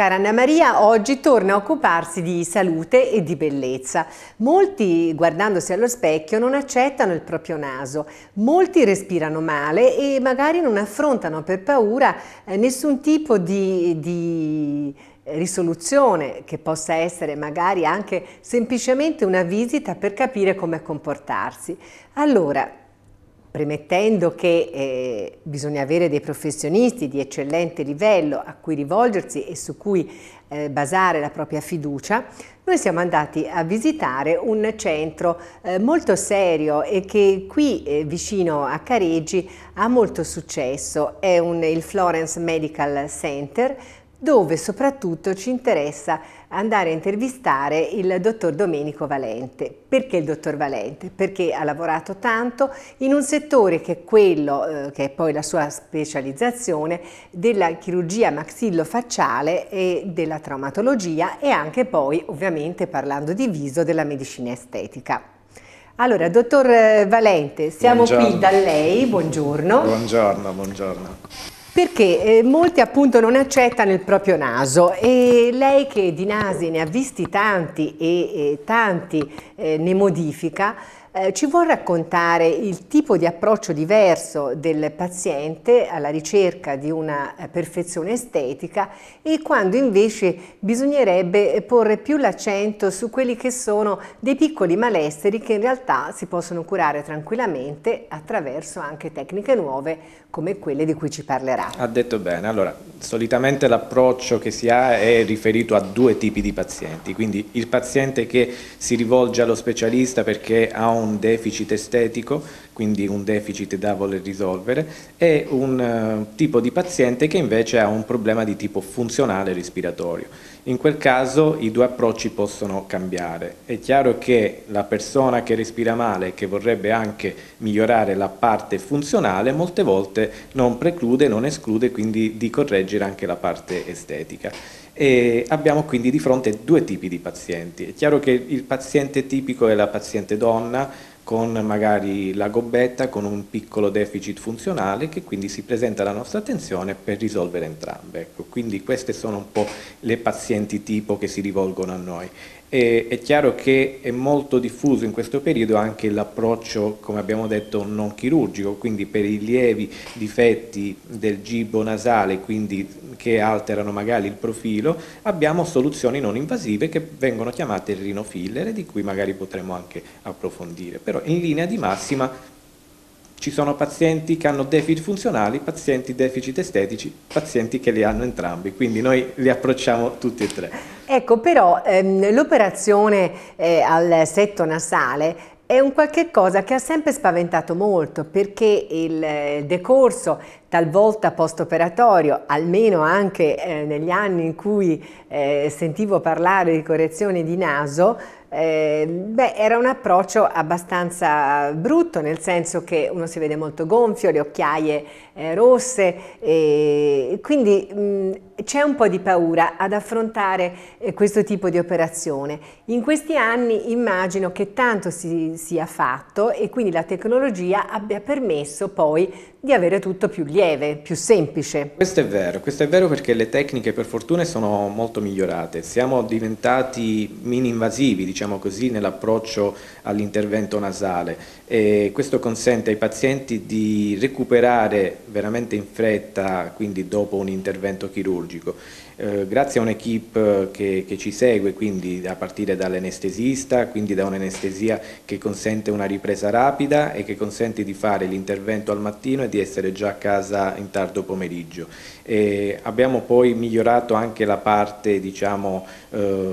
Cara Anna Maria, oggi torna a occuparsi di salute e di bellezza. Molti, guardandosi allo specchio, non accettano il proprio naso, molti respirano male e magari non affrontano per paura eh, nessun tipo di, di risoluzione che possa essere magari anche semplicemente una visita per capire come comportarsi. Allora, premettendo che eh, bisogna avere dei professionisti di eccellente livello a cui rivolgersi e su cui eh, basare la propria fiducia, noi siamo andati a visitare un centro eh, molto serio e che qui eh, vicino a Careggi ha molto successo, è un, il Florence Medical Center dove soprattutto ci interessa andare a intervistare il dottor Domenico Valente. Perché il dottor Valente? Perché ha lavorato tanto in un settore che è quello, eh, che è poi la sua specializzazione, della chirurgia maxillofacciale e della traumatologia e anche poi, ovviamente parlando di viso, della medicina estetica. Allora, dottor eh, Valente, siamo buongiorno. qui da lei, buongiorno. Buongiorno, buongiorno perché eh, molti appunto non accettano il proprio naso e lei che di nasi ne ha visti tanti e, e tanti eh, ne modifica, eh, ci vuol raccontare il tipo di approccio diverso del paziente alla ricerca di una eh, perfezione estetica e quando invece bisognerebbe porre più l'accento su quelli che sono dei piccoli malesteri che in realtà si possono curare tranquillamente attraverso anche tecniche nuove come quelle di cui ci parlerà. Ha detto bene, allora solitamente l'approccio che si ha è riferito a due tipi di pazienti, quindi il paziente che si rivolge allo specialista perché ha un un deficit estetico, quindi un deficit da voler risolvere, e un uh, tipo di paziente che invece ha un problema di tipo funzionale respiratorio. In quel caso i due approcci possono cambiare. È chiaro che la persona che respira male e che vorrebbe anche migliorare la parte funzionale molte volte non preclude, non esclude quindi di correggere anche la parte estetica. E abbiamo quindi di fronte due tipi di pazienti. È chiaro che il paziente tipico è la paziente donna con magari la gobbetta, con un piccolo deficit funzionale che quindi si presenta alla nostra attenzione per risolvere entrambe. Ecco, quindi queste sono un po' le pazienti tipo che si rivolgono a noi. E è chiaro che è molto diffuso in questo periodo anche l'approccio, come abbiamo detto, non chirurgico, quindi per i lievi difetti del gibo nasale, quindi che alterano magari il profilo, abbiamo soluzioni non invasive che vengono chiamate rinofiller, di cui magari potremo anche approfondire. Però in linea di massima ci sono pazienti che hanno deficit funzionali, pazienti deficit estetici, pazienti che li hanno entrambi, quindi noi li approcciamo tutti e tre. Ecco, però ehm, l'operazione eh, al setto nasale è un qualche cosa che ha sempre spaventato molto perché il eh, decorso talvolta post-operatorio, almeno anche eh, negli anni in cui eh, sentivo parlare di correzione di naso, eh, beh, era un approccio abbastanza brutto, nel senso che uno si vede molto gonfio, le occhiaie eh, rosse, e quindi c'è un po' di paura ad affrontare eh, questo tipo di operazione. In questi anni immagino che tanto si sia fatto e quindi la tecnologia abbia permesso poi di avere tutto più lieve, più semplice. Questo è vero, questo è vero perché le tecniche per fortuna sono molto migliorate, siamo diventati mini invasivi, diciamo diciamo così, nell'approccio all'intervento nasale. E questo consente ai pazienti di recuperare veramente in fretta, quindi dopo un intervento chirurgico. Eh, grazie a un'equipe che, che, ci segue, quindi a partire dall'anestesista, quindi da un'anestesia che consente una ripresa rapida e che consente di fare l'intervento al mattino e di essere già a casa in tardo pomeriggio. E abbiamo poi migliorato anche la parte diciamo, eh,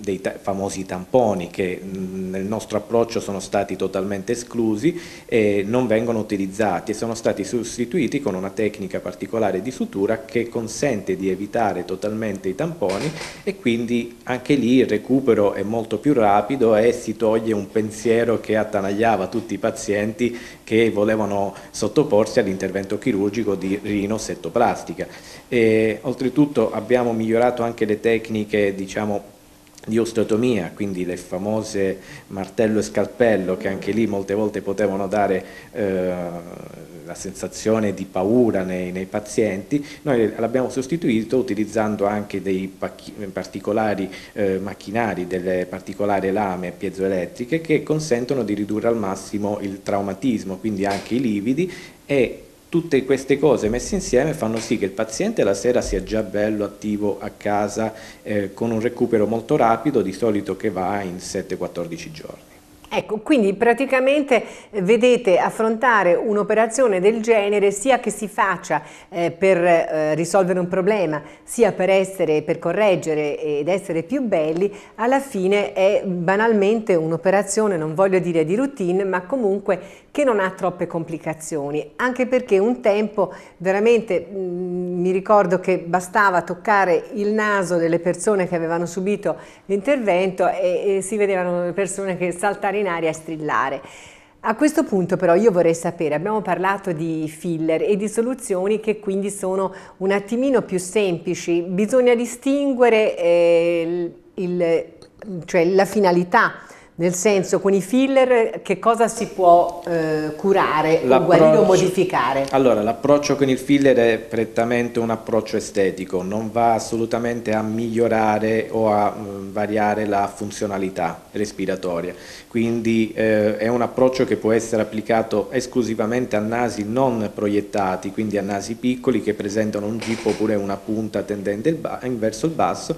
dei famosi tamponi che nel nostro approccio sono stati totalmente esclusi e non vengono utilizzati e sono stati sostituiti con una tecnica particolare di sutura che consente di evitare totalmente i tamponi e quindi anche lì il recupero è molto più rapido e si toglie un pensiero che attanagliava tutti i pazienti che volevano sottoporsi all'intervento chirurgico di rinosetoplastica. E, oltretutto abbiamo migliorato anche le tecniche diciamo di diostotomia, quindi le famose martello e scalpello che anche lì molte volte potevano dare eh, la sensazione di paura nei, nei pazienti, noi l'abbiamo sostituito utilizzando anche dei particolari eh, macchinari, delle particolari lame piezoelettriche che consentono di ridurre al massimo il traumatismo, quindi anche i lividi e Tutte queste cose messe insieme fanno sì che il paziente la sera sia già bello, attivo a casa, eh, con un recupero molto rapido, di solito che va in 7-14 giorni. Ecco, quindi praticamente eh, vedete affrontare un'operazione del genere sia che si faccia eh, per eh, risolvere un problema, sia per, essere, per correggere ed essere più belli, alla fine è banalmente un'operazione, non voglio dire di routine, ma comunque che non ha troppe complicazioni, anche perché un tempo veramente mh, mm, mi ricordo che bastava toccare il naso delle persone che avevano subito l'intervento e, e si vedevano le persone che saltare in aria e strillare. A questo punto però io vorrei sapere, abbiamo parlato di filler e di soluzioni che quindi sono un attimino più semplici, bisogna distinguere eh, il, cioè la finalità nel senso, con i filler che cosa si può eh, curare, guarire o modificare? Allora, l'approccio con il filler è prettamente un approccio estetico, non va assolutamente a migliorare o a mh, mm, variare la funzionalità respiratoria. Quindi eh, è un approccio che può essere applicato esclusivamente a nasi non proiettati, quindi a nasi piccoli che presentano un gip oppure una punta tendente il verso il basso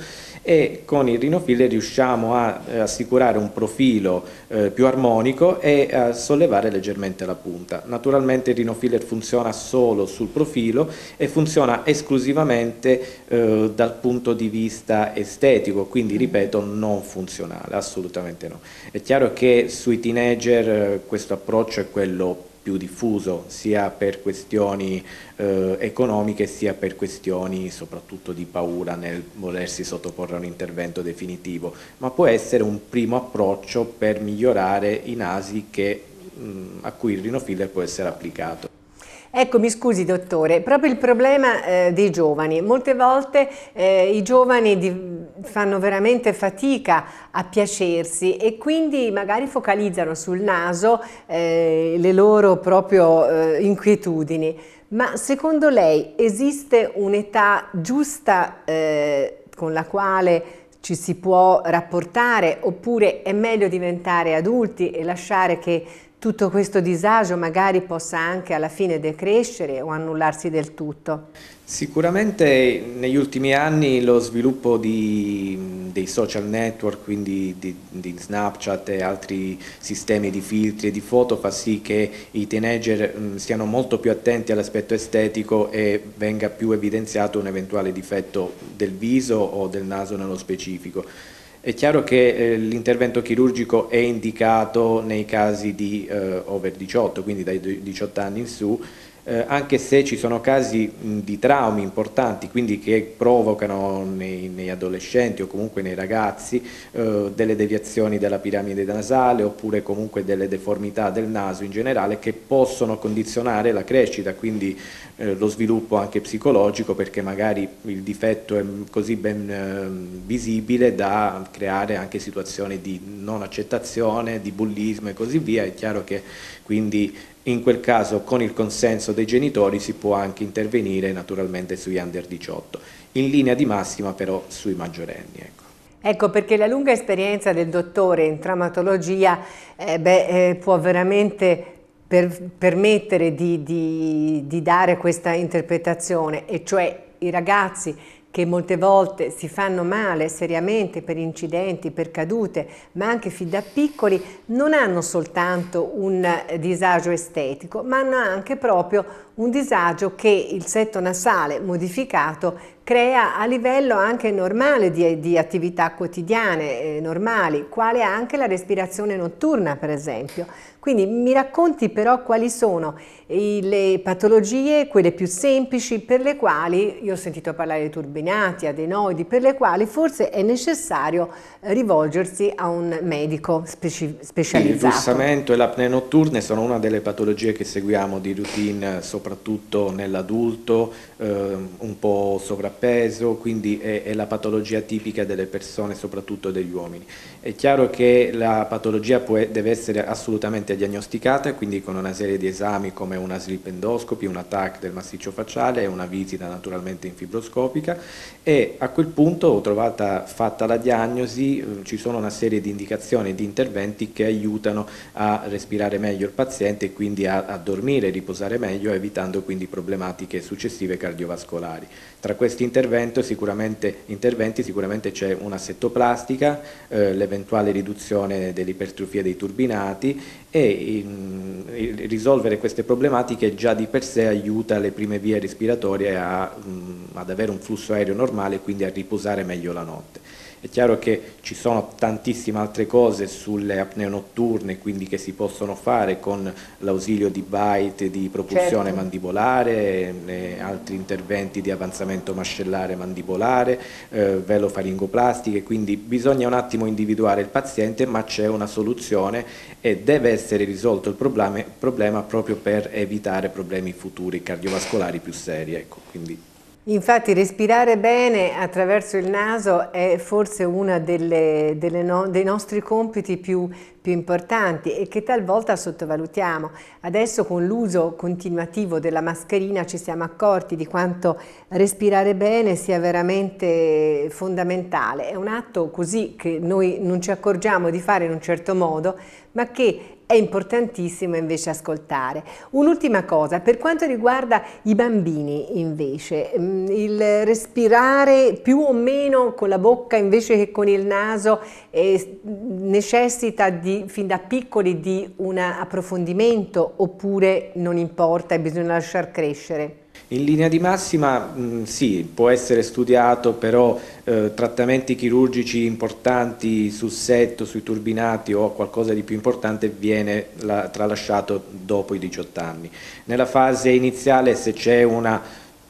e con il rinofile riusciamo a eh, assicurare un profilo eh, più armonico e a sollevare leggermente la punta. Naturalmente il rinofiller funziona solo sul profilo e funziona esclusivamente eh, dal punto di vista estetico, quindi mm-hmm. ripeto non funzionale, assolutamente no. È chiaro che sui teenager questo approccio è quello più più diffuso sia per questioni eh, economiche sia per questioni soprattutto di paura nel volersi sottoporre a un intervento definitivo, ma può essere un primo approccio per migliorare i nasi che, mh, mm, a cui il rinofiller può essere applicato. Ecco, mi scusi dottore, proprio il problema eh, dei giovani. Molte volte eh, i giovani di, fanno veramente fatica a piacersi e quindi magari focalizzano sul naso eh, le loro proprio eh, inquietudini. Ma secondo lei esiste un'età giusta eh, con la quale ci si può rapportare oppure è meglio diventare adulti e lasciare che tutto questo disagio magari possa anche alla fine decrescere o annullarsi del tutto? Sicuramente negli ultimi anni lo sviluppo di, dei social network, quindi di, di, Snapchat e altri sistemi di filtri e di foto fa sì che i teenager siano molto più attenti all'aspetto estetico e venga più evidenziato un eventuale difetto del viso o del naso nello specifico. È chiaro che eh, l'intervento chirurgico è indicato nei casi di eh, over 18, quindi dai 18 anni in su, eh, anche se ci sono casi mh, di traumi importanti, quindi che provocano nei, nei adolescenti o comunque nei ragazzi eh, delle deviazioni della piramide nasale oppure comunque delle deformità del naso in generale che possono condizionare la crescita, quindi eh, lo sviluppo anche psicologico perché magari il difetto è così ben ehm, visibile da creare anche situazioni di non accettazione, di bullismo e così via, è chiaro che quindi in quel caso con il consenso dei genitori si può anche intervenire naturalmente sugli under 18, in linea di massima però sui maggiorenni. Ecco. Ecco perché la lunga esperienza del dottore in traumatologia eh, beh, eh, può veramente per, permettere di, di, di dare questa interpretazione e cioè i ragazzi che molte volte si fanno male seriamente per incidenti, per cadute, ma anche fin da piccoli, non hanno soltanto un disagio estetico, ma hanno anche proprio un disagio che il setto nasale modificato crea a livello anche normale di, di attività quotidiane, eh, normali, quale anche la respirazione notturna per esempio. Quindi mi racconti però quali sono le patologie, quelle più semplici, per le quali, io ho sentito parlare di turbinati, adenoidi, per le quali forse è necessario rivolgersi a un medico speci specializzato. Il russamento e l'apnea notturne sono una delle patologie che seguiamo di routine soprattutto soprattutto nell'adulto, eh, un po' sovrappeso, quindi è, è, la patologia tipica delle persone, soprattutto degli uomini. È chiaro che la patologia può, deve essere assolutamente diagnosticata, quindi con una serie di esami come una slip endoscopy, un attack del massiccio facciale una visita naturalmente in fibroscopica e a quel punto, trovata fatta la diagnosi, ehm, ci sono una serie di indicazioni e di interventi che aiutano a respirare meglio il paziente e quindi a, a dormire, riposare meglio, a evitare evitando quindi problematiche successive cardiovascolari. Tra questi interventi sicuramente, sicuramente c'è un'assettoplastica, eh, l'eventuale riduzione dell'ipertrofia dei turbinati e in, in, risolvere queste problematiche già di per sé aiuta le prime vie respiratorie a, mh, mm, ad avere un flusso aereo normale e quindi a riposare meglio la notte. È chiaro che ci sono tantissime altre cose sulle apnee notturne, quindi che si possono fare con l'ausilio di bite, di propulsione certo. mandibolare, altri interventi di avanzamento mascellare mandibolare, eh, faringoplastiche, quindi bisogna un attimo individuare il paziente, ma c'è una soluzione e deve essere risolto il problema, problema proprio per evitare problemi futuri cardiovascolari più seri. Ecco, quindi Infatti respirare bene attraverso il naso è forse uno no, dei nostri compiti più, più importanti e che talvolta sottovalutiamo. Adesso con l'uso continuativo della mascherina ci siamo accorti di quanto respirare bene sia veramente fondamentale. È un atto così che noi non ci accorgiamo di fare in un certo modo, ma che è importantissimo invece ascoltare. Un'ultima cosa, per quanto riguarda i bambini invece, mm, il respirare più o meno con la bocca invece che con il naso eh, necessita di, fin da piccoli di un approfondimento oppure non importa e bisogna lasciar crescere? In linea di massima mh, mm, sì, può essere studiato, però eh, trattamenti chirurgici importanti sul setto, sui turbinati o qualcosa di più importante viene la, tralasciato dopo i 18 anni. Nella fase iniziale se c'è una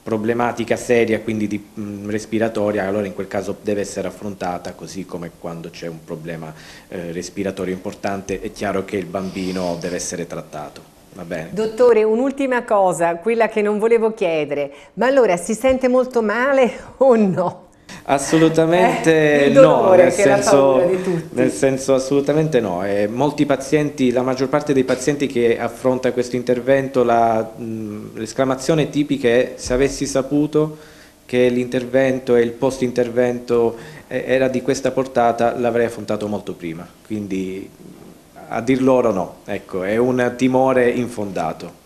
problematica seria, quindi di, mh, mm, respiratoria, allora in quel caso deve essere affrontata così come quando c'è un problema eh, respiratorio importante, è chiaro che il bambino deve essere trattato. Va bene. Dottore, un'ultima cosa, quella che non volevo chiedere, ma allora si sente molto male o no? Assolutamente eh, no, nel senso, nel senso, assolutamente no. E eh, molti pazienti, la maggior parte dei pazienti che affronta questo intervento, l'esclamazione tipica è se avessi saputo che l'intervento e il post intervento eh, era di questa portata l'avrei affrontato molto prima. Quindi a dir loro no, ecco, è un timore infondato.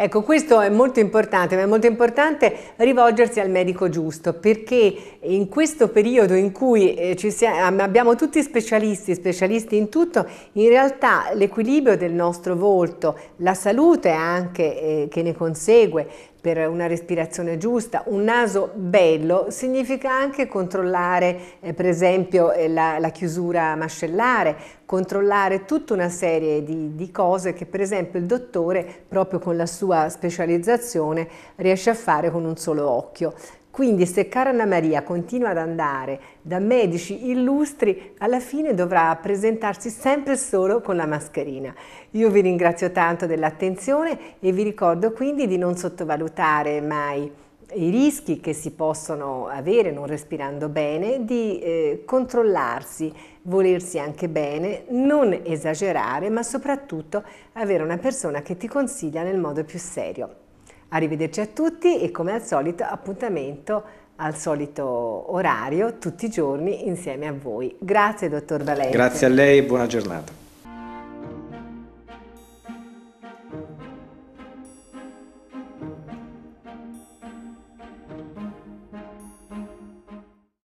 Ecco, questo è molto importante, ma è molto importante rivolgersi al medico giusto, perché in questo periodo in cui eh, siamo, abbiamo tutti specialisti, specialisti in tutto, in realtà l'equilibrio del nostro volto, la salute anche eh, che ne consegue, per una respirazione giusta, un naso bello significa anche controllare eh, per esempio eh, la, la, chiusura mascellare, controllare tutta una serie di, di, cose che per esempio il dottore proprio con la sua specializzazione riesce a fare con un solo occhio. Quindi se Carana Maria continua ad andare da medici illustri, alla fine dovrà presentarsi sempre solo con la mascherina. Io vi ringrazio tanto dell'attenzione e vi ricordo quindi di non sottovalutare mai i rischi che si possono avere non respirando bene, di eh, controllarsi, volersi anche bene, non esagerare, ma soprattutto avere una persona che ti consiglia nel modo più serio. Arrivederci a tutti e come al solito appuntamento al solito orario tutti i giorni insieme a voi. Grazie dottor Valente. Grazie a lei e buona giornata.